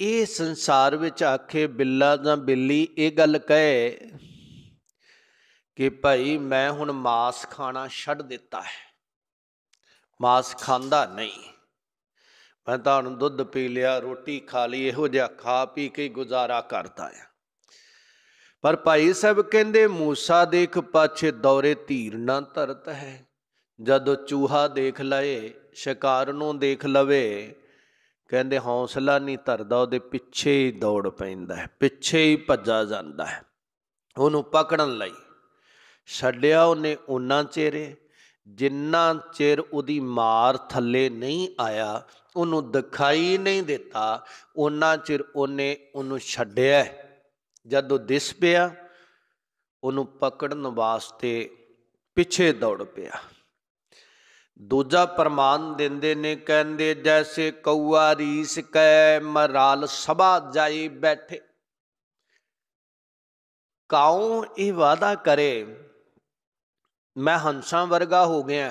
ਇਹ ਸੰਸਾਰ ਵਿੱਚ ਆਖੇ ਬਿੱਲਾ ਜਾਂ ਬਿੱਲੀ ਇਹ ਗੱਲ ਕਹੇ ਕਿ ਭਾਈ ਮੈਂ ਹੁਣ ਮਾਸ ਖਾਣਾ ਛੱਡ ਦਿੱਤਾ ਹੈ ਮਾਸ ਖਾਂਦਾ ਨਹੀਂ ਮੈਂ ਤਾਂ ਹੁਣ ਦੁੱਧ ਪੀ ਲਿਆ ਰੋਟੀ ਖਾ ਲਈ ਇਹੋ ਜਿਹਾ ਖਾ ਪੀ ਕੇ ਗੁਜ਼ਾਰਾ ਕਰਦਾ ਆ ਪਰ ਭਾਈ ਸਾਹਿਬ ਕਹਿੰਦੇ ਮੂਸਾ ਦੇਖ ਪਾਛੇ ਦੌਰੇ ਧੀਰ ਨਾ ਧਰਤ ਹੈ ਜਦੋਂ ਚੂਹਾ ਦੇਖ ਲਏ ਸ਼ਿਕਾਰ ਨੂੰ ਦੇਖ ਲਵੇ ਕਹਿੰਦੇ ਹੌਸਲਾ ਨਹੀਂ ਧਰਦਾ ਉਹਦੇ ਪਿੱਛੇ ਹੀ ਦੌੜ ਪੈਂਦਾ ਹੈ ਪਿੱਛੇ ਹੀ ਭੱਜਾ ਜਾਂਦਾ ਹੈ ਉਹਨੂੰ ਪਕੜਨ ਲਈ ਛੱਡਿਆ ਉਹਨੇ ਉਹਨਾਂ ਚਿਹਰੇ ਜਿੰਨਾ ਚਿਰ ਉਹਦੀ ਮਾਰ ਥੱਲੇ ਨਹੀਂ ਆਇਆ ਉਹਨੂੰ ਦਿਖਾਈ ਨਹੀਂ ਦਿੱਤਾ ਉਹਨਾਂ ਚਿਰ ਉਹਨੇ ਉਹਨੂੰ ਛੱਡਿਆ ਜਦੋਂ ਦਿਸ ਪਿਆ ਉਹਨੂੰ ਪਕੜਨ ਵਾਸਤੇ ਪਿੱਛੇ ਦੌੜ ਪਿਆ दूजा प्रमाण देंदे ने कहते जैसे कौआ रीस कै मराल सभा जाई बैठे काऊ यह वादा करे मैं हंसा वर्गा हो गया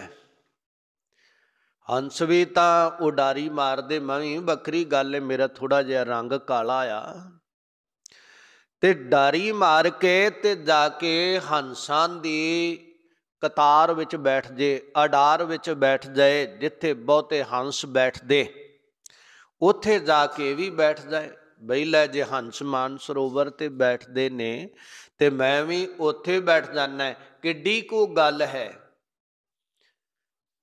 हंस भी तो उडारी मार दे मैं बकरी गल मेरा थोड़ा जहा रंग कला आ डारी मार के ते जाके हंसा की ਕਤਾਰ ਵਿੱਚ ਬੈਠ ਜੇ ਅਡਾਰ ਵਿੱਚ ਬੈਠ ਜਾਏ ਜਿੱਥੇ ਬਹੁਤੇ ਹੰਸ ਬੈਠਦੇ ਉੱਥੇ ਜਾ ਕੇ ਵੀ ਬੈਠ ਜਾਏ ਬਈ ਲੈ ਜੇ ਹੰਸ ਮਾਨ ਸਰੋਵਰ ਤੇ ਬੈਠਦੇ ਨੇ ਤੇ ਮੈਂ ਵੀ ਉੱਥੇ ਬੈਠ ਜਾਣਾ ਕਿੱਡੀ ਕੋ ਗੱਲ ਹੈ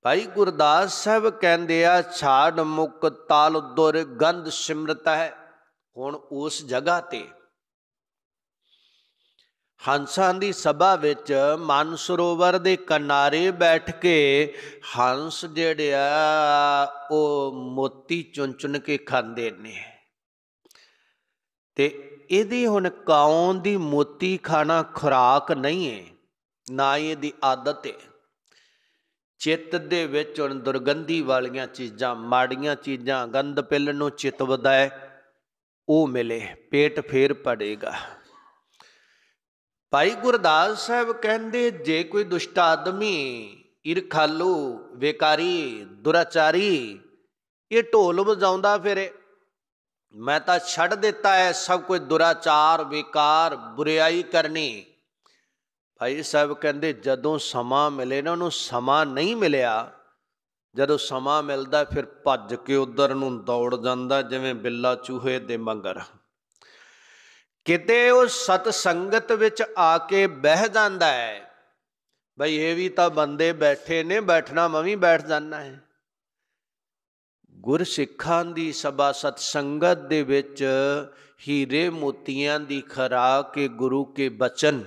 ਭਾਈ ਗੁਰਦਾਸ ਸਾਹਿਬ ਕਹਿੰਦੇ ਆ ਛਾੜ ਮੁਕ ਤਾਲ ਦੁਰ ਗੰਧ ਸਿਮਰਤਾ ਹੈ ਹੁਣ ਉਸ ਜਗ੍ਹਾ ਤੇ ਹੰਸਾਂ ਦੀ ਸਭਾ ਵਿੱਚ ਮਾਨਸਰੋਵਰ ਦੇ ਕਿਨਾਰੇ ਬੈਠ ਕੇ ਹੰਸ ਜਿਹੜੇ ਆ ਉਹ ਮੋਤੀ ਚੁੰਨ ਚੁੰਨ ਕੇ ਖਾਂਦੇ ਨੇ ਤੇ ਇਹਦੀ ਹੁਣ ਕੌਣ ਦੀ ਮੋਤੀ ਖਾਣਾ ਖੁਰਾਕ ਨਹੀਂ ਹੈ ਨਾ ਇਹਦੀ ਆਦਤ ਹੈ ਚਿੱਤ ਦੇ ਵਿੱਚ ਹੁਣ ਦੁਰਗੰਧੀ ਵਾਲੀਆਂ ਚੀਜ਼ਾਂ ਮਾੜੀਆਂ ਚੀਜ਼ਾਂ ਗੰਦ ਪਿੱਲ ਨੂੰ ਚਿਤਵਦਾ ਹੈ ਉਹ ਮਿਲੇ ਪੇਟ ਫੇਰ ਪੜੇਗਾ ਭਾਈ ਗੁਰਦਾਸ ਸਾਹਿਬ ਕਹਿੰਦੇ ਜੇ ਕੋਈ ਦੁਸ਼ਟ ਆਦਮੀ ਇਰਖਾਲੂ ਵਿਕਾਰੀ ਦੁਰਾਚਾਰੀ ਇਹ ਢੋਲ ਵਜਾਉਂਦਾ ਫਿਰੇ ਮੈਂ ਤਾਂ ਛੱਡ ਦਿੱਤਾ ਹੈ ਸਭ ਕੋਈ ਦੁਰਾਚਾਰ ਵਿਕਾਰ ਬੁਰੀਾਈ ਕਰਨੀ ਭਾਈ ਸਾਹਿਬ ਕਹਿੰਦੇ ਜਦੋਂ ਸਮਾਂ ਮਿਲੇ ਨਾ ਉਹਨੂੰ ਸਮਾਂ ਨਹੀਂ ਮਿਲਿਆ ਜਦੋਂ ਸਮਾਂ ਮਿਲਦਾ ਫਿਰ ਭੱਜ ਕੇ ਉਧਰ ਨੂੰ ਦੌੜ ਜਾਂਦਾ ਜਿਵੇਂ ਬਿੱਲਾ ਚੂਹੇ ਦੇ ਮੰਗਰ ਕਿਤੇ ਉਹ ਸਤ ਸੰਗਤ ਵਿੱਚ ਆ ਕੇ ਬਹਿ ਜਾਂਦਾ ਹੈ ਭਈ ਇਹ ਵੀ ਤਾਂ ਬੰਦੇ ਬੈਠੇ ਨੇ ਬੈਠਣਾ ਮੈਂ ਵੀ ਬੈਠ ਜਾਣਾ ਹੈ ਗੁਰ ਸਿੱਖਾਂ ਦੀ ਸਭਾ ਸਤ ਸੰਗਤ ਦੇ ਵਿੱਚ ਹੀਰੇ ਮੋਤੀਆਂ ਦੀ ਖਰਾ ਕੇ ਗੁਰੂ ਕੇ ਬਚਨ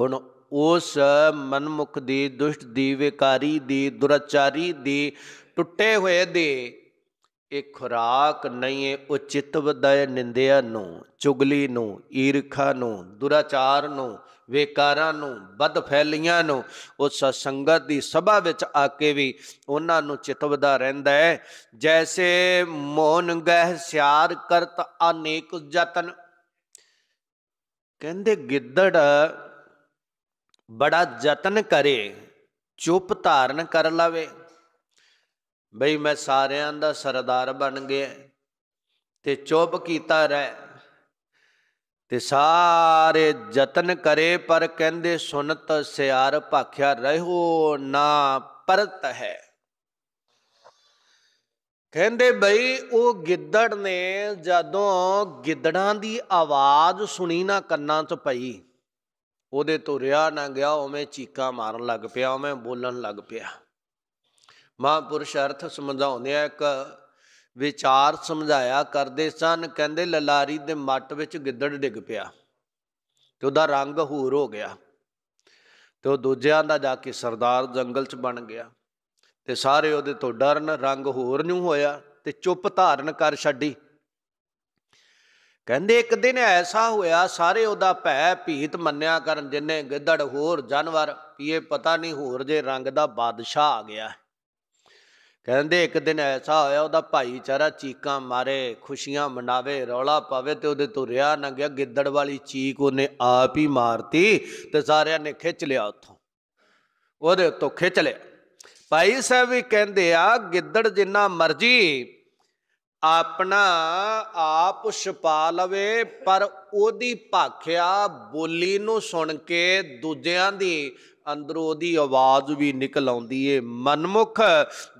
ਹੁਣ ਉਸ ਮਨਮੁਖ ਦੀ ਦੁਸ਼ਟ ਦੀ ਵਿਕਾਰੀ ਦੀ ਦੁਰਾਚਾਰੀ ਦੀ ਟੁੱਟੇ ਹੋਏ ਦੇ ਇਹ ਖੁਰਾਕ ਨਹੀਂ ਹੈ ਉਹ ਚਿੱਤ ਨਿੰਦਿਆ ਨੂੰ ਚੁਗਲੀ ਨੂੰ ਈਰਖਾ ਨੂੰ ਦੁਰਾਚਾਰ ਨੂੰ ਵੇਕਾਰਾਂ ਨੂੰ ਬਦ ਫੈਲੀਆਂ ਨੂੰ ਉਸ ਸੰਗਤ ਦੀ ਸਭਾ ਵਿੱਚ ਆ ਕੇ ਵੀ ਉਹਨਾਂ ਨੂੰ ਚਿਤਵਦਾ ਰਹਿੰਦਾ ਹੈ ਜੈਸੇ ਮੋਨ ਗਹਿ ਸਿਆਰ ਕਰਤ ਅਨੇਕ ਯਤਨ ਕਹਿੰਦੇ ਗਿੱਦੜ ਬੜਾ ਯਤਨ ਕਰੇ ਚੁੱਪ ਧਾਰਨ ਕਰ ਲਵੇ ਬਈ ਮੈਂ ਸਾਰਿਆਂ ਦਾ ਸਰਦਾਰ ਬਣ ਗਿਆ ਤੇ ਚੁੱਪ ਕੀਤਾ ਰਹਿ ਤੇ ਸਾਰੇ ਯਤਨ ਕਰੇ ਪਰ ਕਹਿੰਦੇ ਸੁਨਤ ਸਿਆਰ ਭਾਖਿਆ ਰਹੋ ਨਾ ਪਰਤ ਹੈ ਕਹਿੰਦੇ ਬਈ ਉਹ ਗਿੱਦੜ ਨੇ ਜਦੋਂ ਗਿੱਦੜਾਂ ਦੀ ਆਵਾਜ਼ ਸੁਣੀ ਨਾ ਕੰਨਾਂ 'ਚ ਪਈ ਉਹਦੇ ਤੋਂ ਰਿਆ ਨਾ ਗਿਆ ਉਵੇਂ ਚੀਕਾਂ ਮਾਰਨ ਲੱਗ ਪਿਆ ਉਵੇਂ ਬੋਲਣ ਲੱਗ ਪਿਆ ਮਹਾਪੁਰਸ਼ ਅਰਥ ਸਮਝਾਉਂਦੇ ਆ ਇੱਕ ਵਿਚਾਰ ਸਮਝਾਇਆ ਕਰਦੇ ਸਨ ਕਹਿੰਦੇ ਲਲਾਰੀ ਦੇ ਮੱਟ ਵਿੱਚ ਗਿੱਦੜ ਡਿੱਗ ਪਿਆ ਤੇ ਉਹਦਾ ਰੰਗ ਹੂਰ ਹੋ ਗਿਆ ਤੇ ਉਹ ਦੂਜਿਆਂ ਦਾ ਜਾ ਕੇ ਸਰਦਾਰ ਜੰਗਲ 'ਚ ਬਣ ਗਿਆ ਤੇ ਸਾਰੇ ਉਹਦੇ ਤੋਂ ਡਰਨ ਰੰਗ ਹੋਰ ਨੂੰ ਹੋਇਆ ਤੇ ਚੁੱਪ ਧਾਰਨ ਕਰ ਛੱਡੀ ਕਹਿੰਦੇ ਇੱਕ ਦਿਨ ਐਸਾ ਹੋਇਆ ਸਾਰੇ ਉਹਦਾ ਭੈ ਭੀਤ ਮੰਨਿਆ ਕਰਨ ਜਿੰਨੇ ਗਿੱਦੜ ਹੋਰ ਜਾਨਵਰ ਇਹ ਪਤਾ ਨਹੀਂ ਹੋਰ ਜੇ ਰੰਗ ਦਾ ਬਾਦਸ਼ਾਹ ਆ ਗਿਆ ਕਹਿੰਦੇ ਇੱਕ ਦਿਨ ਐਸਾ ਹੋਇਆ ਉਹਦਾ ਭਾਈਚਾਰਾ ਚੀਕਾਂ ਮਾਰੇ ਖੁਸ਼ੀਆਂ ਮਨਾਵੇ ਰੌਲਾ ਪਾਵੇ ਤੇ ਉਹਦੇ ਤੋਂ ਰਿਆ ਨਾ ਗਿਆ ਗਿੱਦੜ ਵਾਲੀ ਚੀਕ ਉਹਨੇ ਆਪ ਹੀ ਮਾਰਤੀ ਤੇ ਸਾਰਿਆਂ ਨੇ ਖਿੱਚ ਲਿਆ ਉੱਥੋਂ ਉਹਦੇ ਉੱਤੋਂ ਖਿੱਚ ਲਿਆ ਭਾਈ ਸਾਹਿਬ ਵੀ ਕਹਿੰਦੇ ਆ ਗਿੱਦੜ ਜਿੰਨਾ ਮਰਜੀ ਆਪਣਾ ਆਪ ਛਪਾ ਲਵੇ ਪਰ ਉਹਦੀ ਭਾਖਿਆ ਬੋਲੀ ਨੂੰ ਸੁਣ ਕੇ ਦੂਜਿਆਂ ਦੀ ਅੰਦਰੋਂ ਉਹਦੀ ਆਵਾਜ਼ ਵੀ ਨਿਕਲ ਆਉਂਦੀ ਏ ਮਨਮੁਖ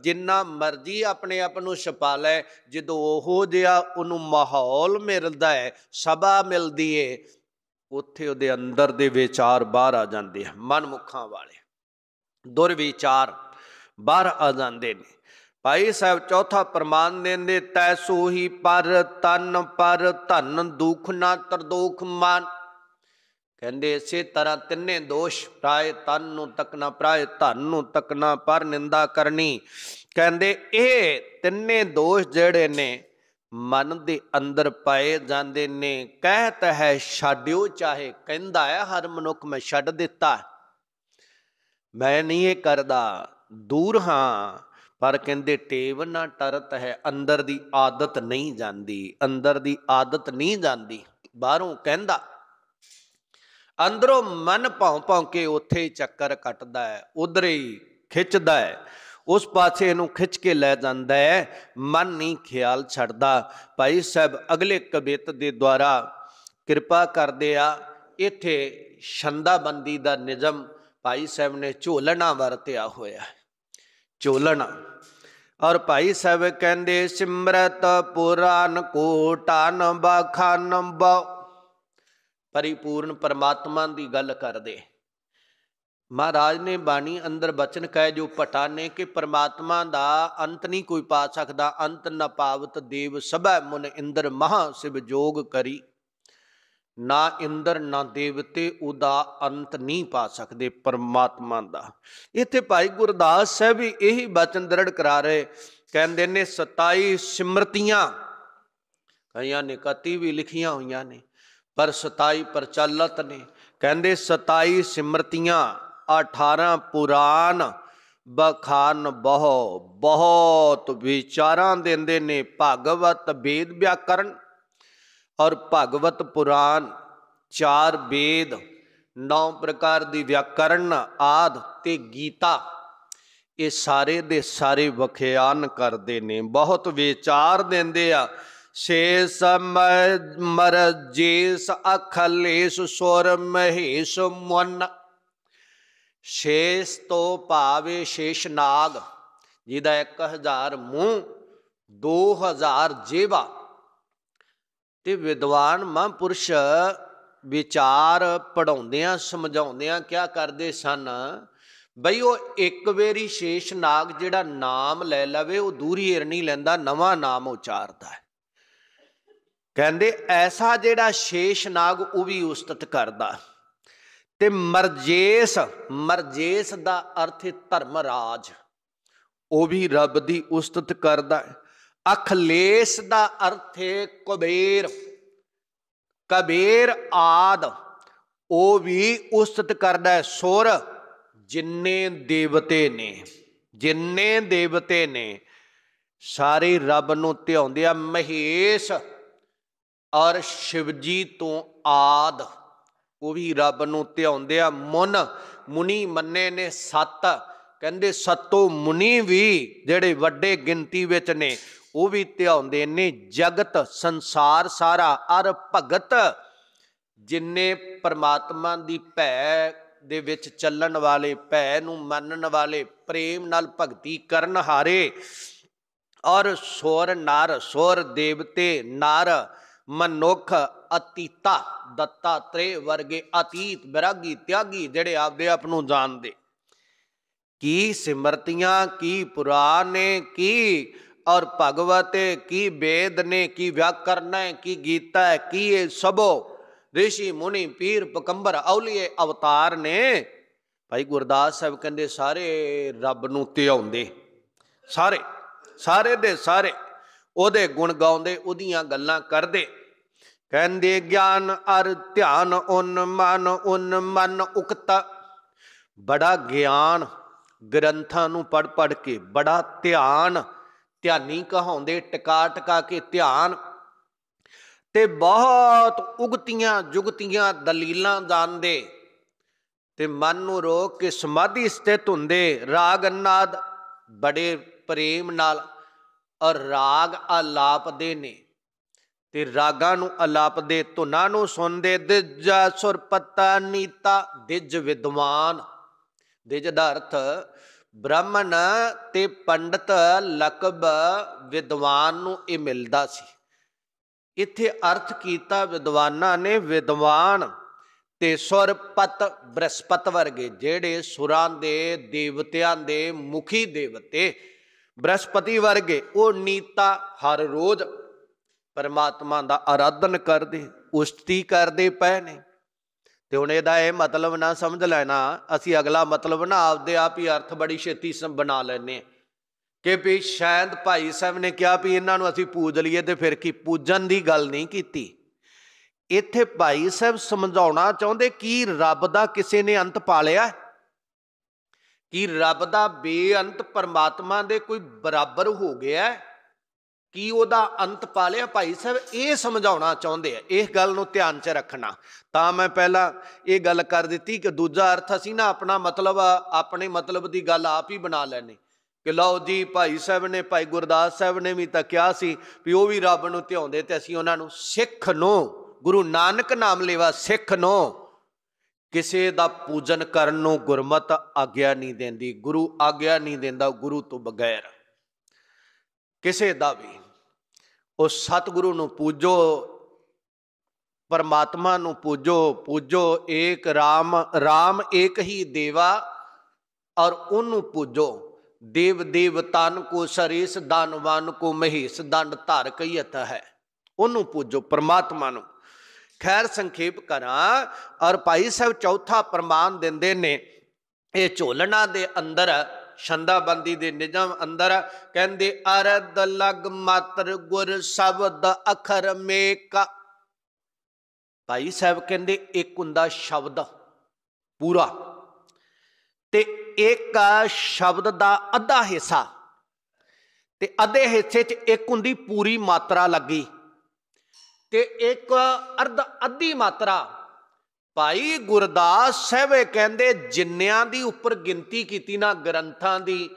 ਜਿੰਨਾ ਮਰਜੀ ਆਪਣੇ ਆਪ ਨੂੰ ਛਪਾ ਲੈ ਜਦੋਂ ਉਹੋ ਜਿਹਾ ਉਹਨੂੰ ਮਾਹੌਲ ਮਿਲਦਾ ਹੈ ਸਭਾ ਮਿਲਦੀ ਏ ਉੱਥੇ ਉਹਦੇ ਅੰਦਰ ਦੇ ਵਿਚਾਰ ਬਾਹਰ ਆ ਜਾਂਦੇ ਆ ਮਨਮੁਖਾਂ ਵਾਲੇ ਦੁਰ ਵਿਚਾਰ ਬਾਹਰ ਆ ਜਾਂਦੇ ਨੇ ਭਾਈ ਸਾਹਿਬ ਚੌਥਾ ਪ੍ਰਮਾਨ ਦੇਂਦੇ ਤੈ ਸੋਹੀ ਪਰ ਤਨ ਪਰ ਧਨ ਦੁਖ ਨਾ ਤਰਦੋਖ ਮਾਨ ਕਹਿੰਦੇ ਇਸੇ ਤਰ੍ਹਾਂ ਤਿੰਨੇ ਦੋਸ਼ ਪ੍ਰਾਏ ਤਨ ਨੂੰ ਤੱਕਣਾ ਪ੍ਰਾਏ ਧਨ ਨੂੰ ਤੱਕਣਾ ਪਰ ਨਿੰਦਾ ਕਰਨੀ ਕਹਿੰਦੇ ਇਹ ਤਿੰਨੇ ਦੋਸ਼ ਜਿਹੜੇ ਨੇ ਮਨ ਦੇ ਅੰਦਰ ਪਾਏ ਜਾਂਦੇ ਨੇ ਕਹਿਤ ਹੈ ਛੱਡਿਓ ਚਾਹੇ ਕਹਿੰਦਾ ਹੈ ਹਰ ਮਨੁੱਖ ਮੈਂ ਛੱਡ ਦਿੱਤਾ ਮੈਂ ਨਹੀਂ ਇਹ ਕਰਦਾ ਦੂਰ ਹਾਂ ਪਰ ਕਹਿੰਦੇ ਟੇਵ ਨਾ ਟਰਤ ਹੈ ਅੰਦਰ ਦੀ ਆਦਤ ਨਹੀਂ ਜਾਂਦੀ ਅੰਦਰ ਦੀ ਆਦਤ ਨਹੀਂ ਜਾਂਦੀ ਬਾਹਰੋਂ ਕਹਿੰਦਾ ਅੰਦਰੋਂ ਮਨ ਭੌਂ ਭੌਂ ਕੇ ਉੱਥੇ ਚੱਕਰ ਕੱਟਦਾ ਹੈ ਉਧਰੇ ਹੀ ਖਿੱਚਦਾ ਹੈ ਉਸ ਪਾਸੇ ਇਹਨੂੰ ਖਿੱਚ ਕੇ ਲੈ ਜਾਂਦਾ ਹੈ ਮਨ ਨਹੀਂ ਖਿਆਲ ਛੱਡਦਾ ਭਾਈ ਸਾਹਿਬ ਅਗਲੇ ਕਬਿਤ ਦੇ ਦੁਆਰਾ ਕਿਰਪਾ ਕਰਦੇ ਆ ਇੱਥੇ ਛੰਦਾਬੰਦੀ ਦਾ ਨਿਜਮ ਭਾਈ ਸਾਹਿਬ ਨੇ ਝੋਲਣਾ ਵਰਤਿਆ ਹੋਇਆ ਝੋਲਣਾ ਔਰ ਭਾਈ ਸਾਹਿਬ ਕਹਿੰਦੇ ਸਿਮਰਤ ਪੁਰਾਨ ਕੋਟਾਨ ਬਖਾਨ ਬਾ ਪਰਿਪੂਰਨ ਪਰਮਾਤਮਾ ਦੀ ਗੱਲ ਕਰਦੇ ਮਹਾਰਾਜ ਨੇ ਬਾਣੀ ਅੰਦਰ ਬਚਨ ਕਹੇ ਜੋ ਪਟਾ ਨੇ ਕਿ ਪਰਮਾਤਮਾ ਦਾ ਅੰਤ ਨਹੀਂ ਕੋਈ ਪਾ ਸਕਦਾ ਅੰਤ ਨ ਪਾਵਤ ਦੇਵ ਸਭੈ ਮਨ ਇੰਦਰ ਮਹਾ ਸਿਵ ਜੋਗ ਕਰੀ ਨਾ ਇੰਦਰ ਨਾ ਦੇਵਤੇ ਉਹਦਾ ਅੰਤ ਨਹੀਂ ਪਾ ਸਕਦੇ ਪਰਮਾਤਮਾ ਦਾ ਇੱਥੇ ਭਾਈ ਗੁਰਦਾਸ ਸਾਹਿਬ ਵੀ ਇਹੀ ਬਚਨ ਦਰੜ ਕਰਾ ਰਹੇ ਕਹਿੰਦੇ ਨੇ 27 ਸਿਮਰਤੀਆਂ ਕਈਆਂ ਨੇ ਕਤੀ ਵੀ ਲਿਖੀਆਂ ਹੋਈਆਂ ਨੇ ਪਰ 27 ਪ੍ਰਚਲਤ ਨੇ ਕਹਿੰਦੇ 27 ਸਿਮਰਤੀਆਂ 18 ਪੁਰਾਨ ਬਖਾਨ ਬਹੁ ਬਹੁਤ ਵਿਚਾਰਾਂ ਦਿੰਦੇ ਨੇ ਭਗਵਤ ਵੇਦ ਵਿਆਕਰਨ ਔਰ ਭਗਵਤ ਪੁਰਾਨ ਚਾਰ ਵੇਦ ਨੌ ਪ੍ਰਕਾਰ ਦੀ ਵਿਆਕਰਨ ਆਦ ਤੇ ਗੀਤਾ ਇਹ ਸਾਰੇ ਦੇ ਸਾਰੇ ਵਖਿਆਨ ਕਰਦੇ ਨੇ ਬਹੁਤ ਵਿਚਾਰ ਦਿੰਦੇ ਆ ਸੇ ਸਮ ਮਰਦ ਜੀਸ ਅਖਲੇਸ ਸੁਰ ਮਹੇਸ਼ ਮਨ ਸ਼ੇਸ਼ ਪਾਵੇ ਸ਼ੇਸ਼ ਸ਼ੇਸ਼ਨਾਗ ਜਿਹਦਾ 1000 ਮੂੰਹ 2000 ਜੀਵਾ ਤੇ ਵਿਦਵਾਨ ਮਹਾਂਪੁਰਸ਼ ਵਿਚਾਰ ਪੜਾਉਂਦਿਆਂ ਸਮਝਾਉਂਦਿਆਂ ਕਿਆ ਕਰਦੇ ਸਨ ਬਈ ਉਹ ਇੱਕ ਵੇਰੀ ਸ਼ੇਸ਼ਨਾਗ ਜਿਹੜਾ ਨਾਮ ਲੈ ਲਵੇ ਉਹ ਦੂਰੀ ਏਰ ਨਹੀਂ ਲੈਂਦਾ ਨਵਾਂ ਨਾਮ ਉਚਾਰਦਾ ਹੈ ਕਹਿੰਦੇ ਐਸਾ ਜਿਹੜਾ ਸ਼ੇਸ਼ਨਾਗ ਉਹ ਵੀ ਉਸਤਤ ਕਰਦਾ ਤੇ ਮਰਜੇਸ ਮਰਜੇਸ ਦਾ ਅਰਥ ਹੈ ਧਰਮ ਰਾਜ ਉਹ ਵੀ ਰੱਬ ਦੀ ਉਸਤਤ ਕਰਦਾ ਅਖਲੇਸ਼ ਦਾ ਅਰਥ ਹੈ ਕਬੀਰ ਕਬੀਰ ਆਦ ਉਹ ਵੀ ਉਸਤਤ ਕਰਦਾ ਸੁਰ ਜਿੰਨੇ ਦੇਵਤੇ ਨੇ ਜਿੰਨੇ ਦੇਵਤੇ ਨੇ ਸਾਰੇ ਰੱਬ ਨੂੰ ਧਿਆਉਂਦੇ ਆ ਮਹੇਸ਼ ਔਰ ਸ਼ਿਵਜੀ ਤੋਂ ਆਦ ਉਹ ਵੀ ਰੱਬ ਨੂੰ ਧਿਆਉਂਦੇ ਆ ਮਨ ਮੁਨੀ ਮੰਨੇ ਨੇ ਸੱਤ ਕਹਿੰਦੇ ਸੱਤੋ ਮੁਨੀ ਵੀ ਜਿਹੜੇ ਵੱਡੇ ਗਿਣਤੀ ਵਿੱਚ ਨੇ ਉਹ ਵੀ ਧਿਆਉਂਦੇ ਨੇ ਜਗਤ ਸੰਸਾਰ ਸਾਰਾ ਅਰ ਭਗਤ ਜਿਨਨੇ ਪਰਮਾਤਮਾ ਦੀ ਭੈ ਦੇ ਵਿੱਚ ਚੱਲਣ ਵਾਲੇ ਭੈ ਨੂੰ ਮੰਨਣ ਵਾਲੇ ਪ੍ਰੇਮ ਨਾਲ ਭਗਤੀ ਕਰਨ ਹਾਰੇ ਔਰ ਸੁਰ ਨਰ ਸੁਰ ਦੇਵਤੇ ਨਰ ਮਨੁੱਖ ਅਤੀਤਾ ਦੱਤਾ ਤ੍ਰੇ ਵਰਗੇ ਅਤੀਤ ਬਿਰਾਗੀ ਤਿਆਗੀ ਜਿਹੜੇ ਆਪਦੇ ਆਪ ਨੂੰ ਜਾਣਦੇ ਕੀ ਸਿਮਰਤੀਆਂ ਕੀ ਪੁਰਾਣੇ ਕੀ ਔਰ ਭਗਵਤ ਕੀ ਵੇਦ ਨੇ ਕੀ ਵਿਆਕਰਨ ਹੈ ਕੀ ਗੀਤਾ ਹੈ ਕੀ ਇਹ ਸਭੋ ਰਿਸ਼ੀ ਮੁਨੀ ਪੀਰ ਪਕੰਬਰ ਔਲੀਏ ਅਵਤਾਰ ਨੇ ਭਾਈ ਗੁਰਦਾਸ ਸਾਹਿਬ ਕਹਿੰਦੇ ਸਾਰੇ ਰੱਬ ਨੂੰ ਧਿਆਉਂਦੇ ਸਾਰੇ ਸਾਰੇ ਦੇ ਸਾਰੇ ਉਹਦੇ ਗੁਣ ਗਾਉਂਦੇ ਉਹਦੀਆਂ ਗੱਲਾਂ ਕਰਦੇ ਕਹਿੰਦੇ ਗਿਆਨ ਅਰ ਧਿਆਨ ਉਨ ਮਨ ਉਨ ਮਨ ਉਕਤ ਬੜਾ ਗਿਆਨ ਗ੍ਰੰਥਾਂ ਨੂੰ ਪੜ ਪੜ ਕੇ ਬੜਾ ਧਿਆਨ ਧਿਆਨੀ ਕਹਾਉਂਦੇ ਟਿਕਾ ਟਿਕਾ ਕੇ ਧਿਆਨ ਤੇ ਬਹੁਤ ਉਗਤੀਆਂ ਜੁਗਤੀਆਂ ਦਲੀਲਾਂ ਜਾਣਦੇ ਤੇ ਮਨ ਨੂੰ ਰੋਕ ਕੇ ਸਮਾਧੀ ਸਥਿਤ ਹੁੰਦੇ ਰਾਗ ਅਨਾਦ ਬੜੇ ਪ੍ਰੇਮ ਨਾਲ ਔਰ ਰਾਗ ਆਲਾਪਦੇ ਨੇ ਤੇ ਰਾਗਾਂ ਨੂੰ ਅਲਾਪਦੇ ਧੁਨਾਂ ਨੂੰ ਸੁਣਦੇ ਦਿਜ ਸੁਰ ਪਤਾ ਨੀਤਾ ਦਿਜ ਵਿਦਵਾਨ ਦਿਜ ਦਾ ਅਰਥ ਬ੍ਰਾਹਮਣ ਤੇ ਪੰਡਤ ਲਕਬ ਵਿਦਵਾਨ ਨੂੰ ਇਹ ਮਿਲਦਾ ਸੀ ਇੱਥੇ ਅਰਥ ਕੀਤਾ ਵਿਦਵਾਨਾਂ ਨੇ ਵਿਦਵਾਨ ਤੇ ਸੁਰਪਤ ਬ੍ਰਸਪਤ ਵਰਗੇ ਜਿਹੜੇ ਸੁਰਾਂ ਦੇ ਦੇਵਤਿਆਂ ਦੇ ਮੁਖੀ ਦੇਵਤੇ ਬ੍ਰਸਪਤੀ ਵਰਗੇ ਉਹ ਨੀਤਾ ਹਰ ਰੋਜ਼ ਪਰਮਾਤਮਾ ਦਾ ਆਰਾਧਨ ਕਰਦੇ ਉਸਤੀ ਕਰਦੇ ਪਏ ਨੇ ਤੇ ਹੁਣ ਇਹਦਾ ਇਹ ਮਤਲਬ ਨਾ ਸਮਝ ਲੈਣਾ ਅਸੀਂ ਅਗਲਾ ਮਤਲਬ ਨਾ ਆਪਦੇ ਆਪ ਹੀ ਅਰਥ ਬੜੀ ਛੇਤੀ ਬਣਾ ਲੈਨੇ ਕਿ ਵੀ ਸ਼ਾਇਦ ਭਾਈ ਸਾਹਿਬ ਨੇ ਕਿਹਾ ਵੀ ਇਹਨਾਂ ਨੂੰ ਅਸੀਂ ਪੂਜ ਲਈਏ ਤੇ ਫਿਰ ਕੀ ਪੂਜਨ ਦੀ ਗੱਲ ਨਹੀਂ ਕੀਤੀ ਇੱਥੇ ਭਾਈ ਸਾਹਿਬ ਸਮਝਾਉਣਾ ਚਾਹੁੰਦੇ ਕੀ ਰੱਬ ਦਾ ਕਿਸੇ ਨੇ ਅੰਤ ਪਾ ਲਿਆ ਕੀ ਰੱਬ ਦਾ ਬੇਅੰਤ ਪਰਮਾਤਮਾ ਦੇ ਕੋਈ ਬਰਾਬਰ ਹੋ ਗਿਆ ਹੈ ਕੀ ਉਹਦਾ ਅੰਤ ਪਾ ਲਿਆ ਭਾਈ ਸਾਹਿਬ ਇਹ ਸਮਝਾਉਣਾ ਚਾਹੁੰਦੇ ਆ ਇਸ ਗੱਲ ਨੂੰ ਧਿਆਨ 'ਚ ਰੱਖਣਾ ਤਾਂ ਮੈਂ ਪਹਿਲਾਂ ਇਹ ਗੱਲ ਕਰ ਦਿੱਤੀ ਕਿ ਦੂਜਾ ਅਰਥ ਅਸੀਂ ਨਾ ਆਪਣਾ ਮਤਲਬ ਆਪਣੇ ਮਤਲਬ ਦੀ ਗੱਲ ਆਪ ਹੀ ਬਣਾ ਲੈਣੀ ਕਿ ਲਓ ਜੀ ਭਾਈ ਸਾਹਿਬ ਨੇ ਭਾਈ ਗੁਰਦਾਸ ਸਾਹਿਬ ਨੇ ਵੀ ਤਾਂ ਕਿਹਾ ਸੀ ਵੀ ਉਹ ਵੀ ਰੱਬ ਨੂੰ ਧਿਆਉਂਦੇ ਤੇ ਅਸੀਂ ਉਹਨਾਂ ਨੂੰ ਸਿੱਖ ਨੂੰ ਗੁਰੂ ਨਾਨਕ ਨਾਮ ਲੇਵਾ ਸਿੱਖ ਨੂੰ ਕਿਸੇ ਦਾ ਪੂਜਨ ਕਰਨ ਨੂੰ ਗੁਰਮਤ ਆਗਿਆ ਨਹੀਂ ਦਿੰਦੀ ਗੁਰੂ ਆਗਿਆ ਨਹੀਂ ਦਿੰਦਾ ਗੁਰੂ ਤੋਂ ਬਗੈਰ ਕਿਸੇ ਦਾ ਵੀ ਉਹ ਸਤਿਗੁਰੂ ਨੂੰ ਪੂਜੋ ਪਰਮਾਤਮਾ ਨੂੰ ਪੂਜੋ ਪੂਜੋ ਏਕ RAM RAM ਏਕ ਹੀ ਦੇਵਾ ਔਰ ਉਹਨੂੰ ਪੂਜੋ ਦੇਵ ਦੇਵਤਾਨ ਕੋ ਸਰੀਸ ਦਾਨਵਾਨ ਕੋ ਮਹੀਸ ਦੰਡ ਧਾਰ ਕਈਤ ਹੈ ਉਹਨੂੰ ਪੂਜੋ ਪਰਮਾਤਮਾ ਨੂੰ ਖੈਰ ਸੰਖੇਪ ਕਰਾਂ ਔਰ ਭਾਈ ਸਾਹਿਬ ਚੌਥਾ ਪ੍ਰਮਾਨ ਦਿੰਦੇ ਨੇ ਇਹ ਝੋਲਣਾ ਦੇ ਅੰਦਰ ਛੰਦਾਬੰਦੀ ਦੇ ਨਿਜ਼ਮ ਅੰਦਰ ਕਹਿੰਦੇ ਅਰਦ ਲਗ ਮਾਤਰ ਗੁਰ ਸ਼ਬਦ ਅਖਰ ਮੇਕ ਭਾਈ ਸਾਹਿਬ ਕਹਿੰਦੇ ਇੱਕ ਹੁੰਦਾ ਸ਼ਬਦ ਪੂਰਾ ਤੇ ਇੱਕ ਸ਼ਬਦ ਦਾ ਅੱਧਾ ਹਿੱਸਾ ਤੇ ਅੱਧੇ ਹਿੱਸੇ 'ਚ ਇੱਕ ਹੁੰਦੀ ਪੂਰੀ ਮਾਤਰਾ ਲੱਗੀ ਤੇ ਇੱਕ ਅਰਧ ਅੱਧੀ ਮਾਤਰਾ ਭਾਈ ਗੁਰਦਾਸ ਸਾਹਿਬ ਕਹਿੰਦੇ ਜਿੰਨਿਆਂ ਦੀ ਉੱਪਰ ਗਿਣਤੀ ਕੀਤੀ ਨਾ ਗ੍ਰੰਥਾਂ ਦੀ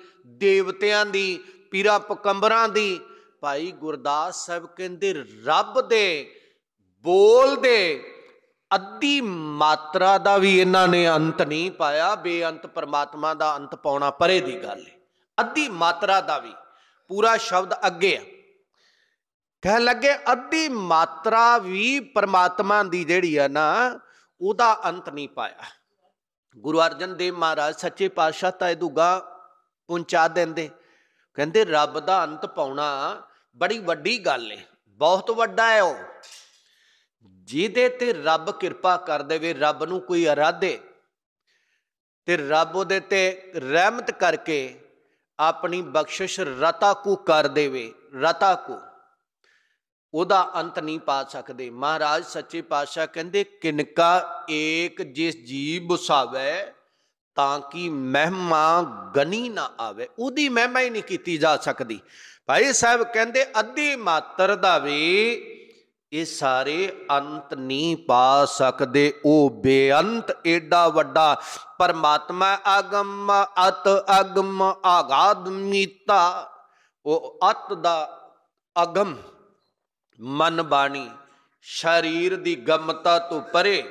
ਦੇਵਤਿਆਂ ਦੀ ਪੀਰਾ ਪਕੰਬਰਾਂ ਦੀ ਭਾਈ ਗੁਰਦਾਸ ਸਾਹਿਬ ਕਹਿੰਦੇ ਰੱਬ ਦੇ ਬੋਲ ਦੇ ਅੱਧੀ ਮਾਤਰਾ ਦਾ ਵੀ ਇਹਨਾਂ ਨੇ ਅੰਤ ਨਹੀਂ ਪਾਇਆ ਬੇਅੰਤ ਪਰਮਾਤਮਾ ਦਾ ਅੰਤ ਪਾਉਣਾ ਪਰੇ ਦੀ ਗੱਲ ਹੈ ਅੱਧੀ ਮਾਤਰਾ ਦਾ ਵੀ ਪੂਰਾ ਸ਼ਬਦ ਅੱਗੇ ਆ ਕਹਿ ਲੱਗੇ ਅੱਧੀ ਮਾਤਰਾ ਵੀ ਪਰਮਾਤਮਾ ਦੀ ਜਿਹੜੀ ਆ ਨਾ ਉਹਦਾ ਅੰਤ ਨਹੀਂ ਪਾਇਆ ਗੁਰੂ ਅਰਜਨ ਦੇਵ ਮਹਾਰਾਜ ਸੱਚੇ ਪਾਤਸ਼ਾਹ ਤਾਂ ਇਹ ਦੁਗਾ ਪਹੁੰਚਾ ਦਿੰਦੇ ਕਹਿੰਦੇ ਰੱਬ ਦਾ ਅੰਤ ਪਾਉਣਾ ਬੜੀ ਵੱਡੀ ਗੱਲ ਏ ਬਹੁਤ ਵੱਡਾ ਏ ਉਹ ਜਿਹਦੇ ਤੇ ਰੱਬ ਕਿਰਪਾ ਕਰ ਦੇਵੇ ਰੱਬ ਨੂੰ ਕੋਈ ਅਰਾਧੇ ਤੇ ਰੱਬ ਉਹਦੇ ਤੇ ਰਹਿਮਤ ਕਰਕੇ ਆਪਣੀ ਬਖਸ਼ਿਸ਼ ਰਤਾ ਕੋ ਕਰ ਦੇਵੇ ਰਤਾ ਕੋ ਉਹਦਾ ਅੰਤ ਨਹੀਂ ਪਾ ਸਕਦੇ ਮਹਾਰਾਜ ਸੱਚੇ ਪਾਤਸ਼ਾਹ ਕਹਿੰਦੇ ਕਿਨਕਾ ਏਕ ਜਿਸ ਜੀਵ ਬੁਸਾਵੇ ਤਾਂ ਕਿ ਮਹਿਮਾ ਗਨੀ ਨਾ ਆਵੇ ਉਹਦੀ ਮਹਿਮਾ ਹੀ ਨਹੀਂ ਕੀਤੀ ਜਾ ਸਕਦੀ ਭਾਈ ਸਾਹਿਬ ਕਹਿੰਦੇ ਅੱਧੀ ਮਾਤਰ ਦਾ ਵੀ ਇਹ ਸਾਰੇ ਅੰਤ ਨਹੀਂ ਪਾ ਸਕਦੇ ਉਹ ਬੇਅੰਤ ਏਡਾ ਵੱਡਾ ਪਰਮਾਤਮਾ ਅਗਮ ਅਤ ਅਗਮ ਆਗਾਦ ਮੀਤਾ ਉਹ ਅਤ ਦਾ ਅਗਮ ਮਨ ਬਾਣੀ ਸਰੀਰ ਦੀ ਗਮਤਾ ਤੋਂ ਪਰੇ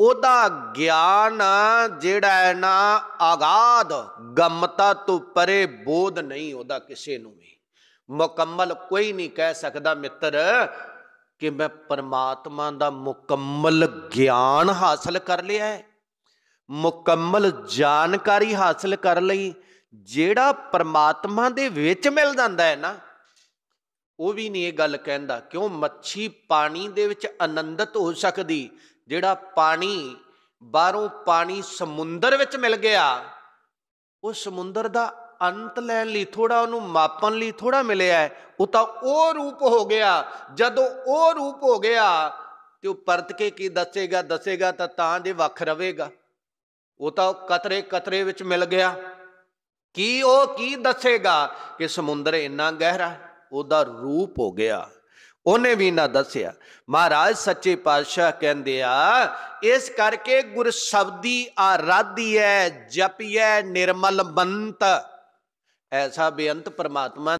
ਉਹਦਾ ਗਿਆਨ ਜਿਹੜਾ ਹੈ ਨਾ ਆਗਾਦ ਗਮਤਾ ਤੋਂ ਪਰੇ ਬੋਧ ਨਹੀਂ ਉਹਦਾ ਕਿਸੇ ਨੂੰ ਵੀ ਮੁਕੰਮਲ ਕੋਈ ਨਹੀਂ ਕਹਿ ਸਕਦਾ ਮਿੱਤਰ ਕਿ ਮੈਂ ਪਰਮਾਤਮਾ ਦਾ ਮੁਕੰਮਲ ਗਿਆਨ ਹਾਸਲ ਕਰ ਲਿਆ ਹੈ ਮੁਕੰਮਲ ਜਾਣਕਾਰੀ ਹਾਸਲ ਕਰ ਲਈ ਜਿਹੜਾ ਪਰਮਾਤਮਾ ਦੇ ਵਿੱਚ ਮਿਲ ਜਾਂਦਾ ਹੈ ਨਾ ਉਹ ਵੀ ਨਹੀਂ ਇਹ ਗੱਲ ਕਹਿੰਦਾ ਕਿਉਂ ਮੱਛੀ ਪਾਣੀ ਦੇ ਵਿੱਚ ਆਨੰਦਿਤ ਹੋ ਸਕਦੀ ਜਿਹੜਾ ਪਾਣੀ ਬਾਹਰੋਂ ਪਾਣੀ ਸਮੁੰਦਰ ਵਿੱਚ ਮਿਲ ਗਿਆ ਉਹ ਸਮੁੰਦਰ ਦਾ ਅੰਤ ਲੈਣ ਲਈ ਥੋੜਾ ਉਹਨੂੰ ਮਾਪਣ ਲਈ ਥੋੜਾ ਮਿਲਿਆ ਉਹ ਤਾਂ ਉਹ ਰੂਪ ਹੋ ਗਿਆ ਜਦੋਂ ਉਹ ਰੂਪ ਹੋ ਗਿਆ ਤੇ ਉਹ ਪਰਤ ਕੇ ਕੀ ਦੱਸੇਗਾ ਦੱਸੇਗਾ ਤਾਂ ਤਾਂ ਦੇ ਵੱਖ ਰਵੇਗਾ ਉਹ ਤਾਂ ਕਤਰੇ ਕਤਰੇ ਵਿੱਚ ਮਿਲ ਗਿਆ ਕੀ ਉਹ ਕੀ ਦੱਸੇਗਾ ਕਿ ਸਮੁੰਦਰ ਇੰਨਾ ਗਹਿਰਾ ਹੈ ਉਹਦਾ ਰੂਪ ਹੋ ਗਿਆ ਉਹਨੇ ਵੀ ਨਾ ਦੱਸਿਆ ਮਹਾਰਾਜ ਸੱਚੇ ਪਾਤਸ਼ਾਹ ਕਹਿੰਦੇ ਆ ਇਸ ਕਰਕੇ ਗੁਰ ਸ਼ਬਦੀ ਆਰਾਧੀ ਹੈ ਜਪੀਐ ਨਿਰਮਲ ਬੰਤ ਐਸਾ ਬੇਅੰਤ ਪਰਮਾਤਮਾ